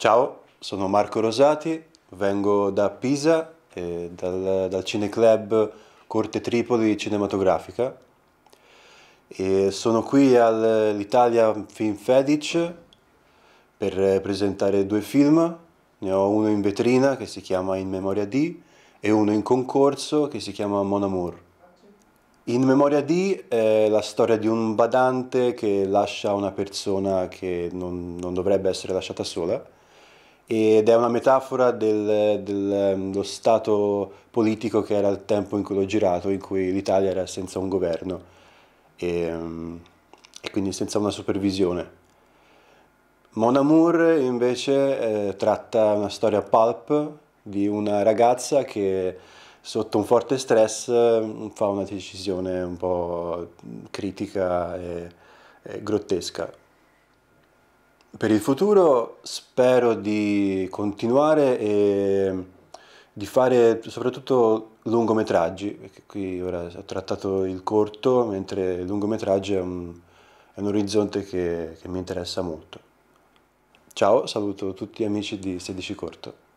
Ciao, sono Marco Rosati, vengo da Pisa, eh, dal, dal, Cineclub Corte Tripoli Cinematografica. E sono qui all'Italia Film Fedic per presentare due film. Ne ho uno in vetrina che si chiama In Memoria di e uno in concorso che si chiama Mon Amour. In memoria di è la storia di un badante che lascia una persona che non, non dovrebbe essere lasciata sola ed è una metafora del, del, dello ehm, stato politico che era il tempo in cui l'ho girato, in cui l'Italia era senza un governo e, ehm, e quindi senza una supervisione. Mon Amour invece eh, tratta una storia pulp di una ragazza che sotto un forte stress ehm, fa una decisione un po' critica e, e grottesca per il futuro spero di continuare e di fare soprattutto lungometraggi, perché qui ora ho trattato il corto, mentre il lungometraggio è un, è un orizzonte che, che mi interessa molto. Ciao, saluto tutti gli amici di 16 Corto.